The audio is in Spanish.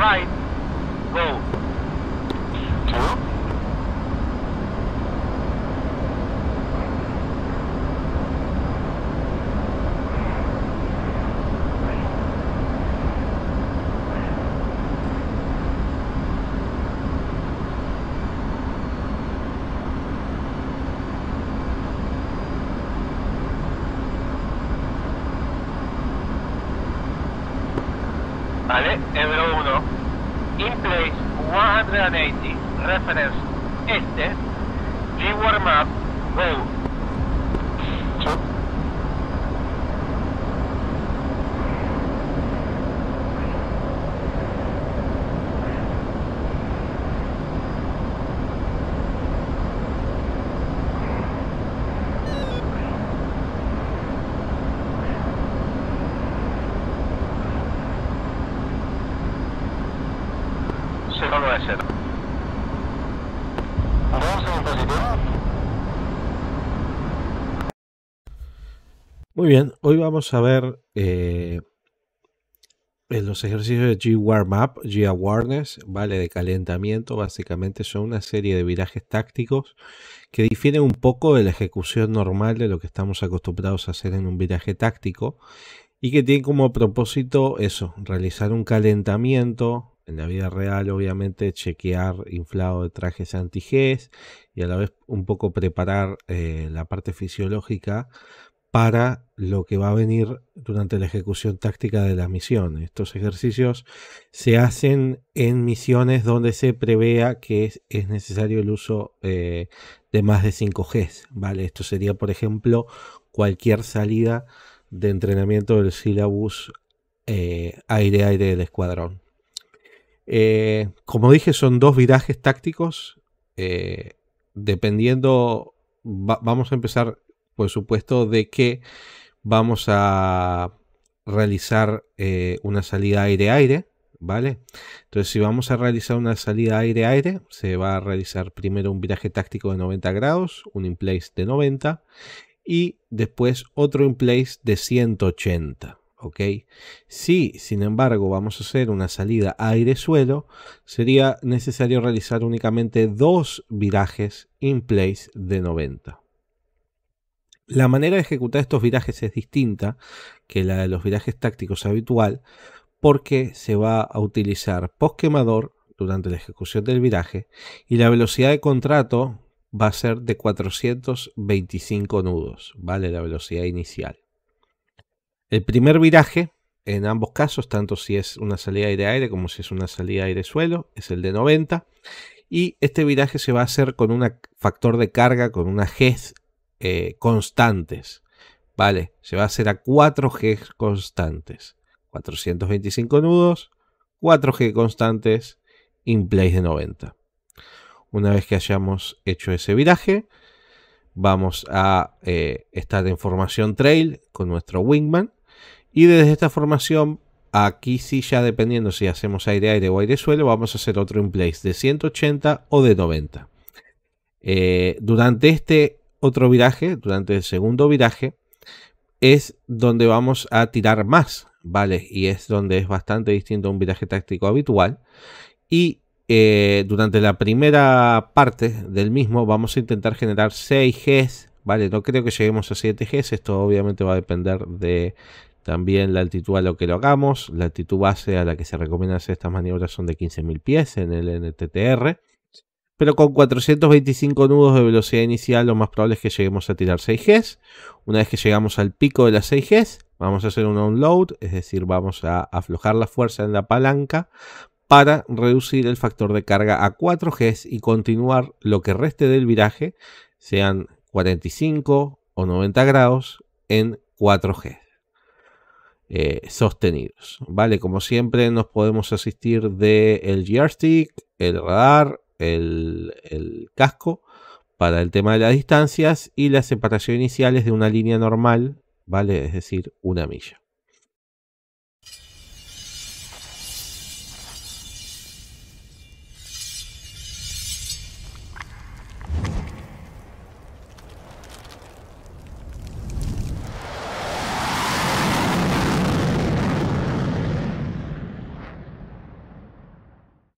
right, go. in place 180 reference este G warm up go Muy bien, hoy vamos a ver eh, los ejercicios de G-Warm-Up, G-Awareness, ¿vale? De calentamiento, básicamente son una serie de virajes tácticos que difieren un poco de la ejecución normal de lo que estamos acostumbrados a hacer en un viraje táctico y que tienen como propósito eso, realizar un calentamiento en la vida real, obviamente, chequear inflado de trajes anti y a la vez un poco preparar eh, la parte fisiológica para lo que va a venir durante la ejecución táctica de la misión. Estos ejercicios se hacen en misiones donde se prevea que es, necesario el uso eh, de más de 5G. ¿vale? Esto sería, por ejemplo, cualquier salida de entrenamiento del sílabus aire-aire eh, del escuadrón. Eh, como dije, son dos virajes tácticos. Eh, dependiendo, vamos a empezar, por supuesto, de que vamos a realizar eh, una salida aire-aire, ¿vale? Entonces, si vamos a realizar una salida aire-aire, se va a realizar primero un viraje táctico de 90 grados, un in place de 90 y después otro in place de 180. ¿ok? Si, sin embargo, vamos a hacer una salida aire-suelo, sería necesario realizar únicamente dos virajes in place de 90. La manera de ejecutar estos virajes es distinta que la de los virajes tácticos habitual, porque se va a utilizar post quemador durante la ejecución del viraje y la velocidad de contrato va a ser de 425 nudos, ¿vale? La velocidad inicial. El primer viraje, en ambos casos, tanto si es una salida aire-aire como si es una salida aire-suelo, es el de 90. Y este viraje se va a hacer con un factor de carga, con una g eh, constantes. Vale, se va a hacer a 4 g constantes. 425 nudos, 4 G constantes, in place de 90. Una vez que hayamos hecho ese viraje, vamos a eh, estar en formación trail con nuestro wingman y desde esta formación, aquí sí ya dependiendo si hacemos aire-aire o aire-suelo, vamos a hacer otro in place de 180 o de 90. Eh, durante este otro viraje, durante el segundo viraje, es donde vamos a tirar más, ¿vale? Y es donde es bastante distinto a un viraje táctico habitual. Y eh, durante la primera parte del mismo vamos a intentar generar 6 Gs, ¿vale? No creo que lleguemos a 7 Gs, esto obviamente va a depender de también la altitud a lo que lo hagamos, la altitud base a la que se recomienda hacer estas maniobras son de 15.000 pies en el NTTR. Pero con 425 nudos de velocidad inicial lo más probable es que lleguemos a tirar 6 Gs. Una vez que llegamos al pico de las 6 Gs, vamos a hacer un unload, es decir, vamos a aflojar la fuerza en la palanca para reducir el factor de carga a 4 Gs y continuar lo que reste del viraje, sean 45 o 90 grados, en 4 g eh, sostenidos. Vale, como siempre nos podemos asistir del el stick el radar, el, el casco para el tema de las distancias y la separación inicial es de una línea normal, vale, es decir, una milla.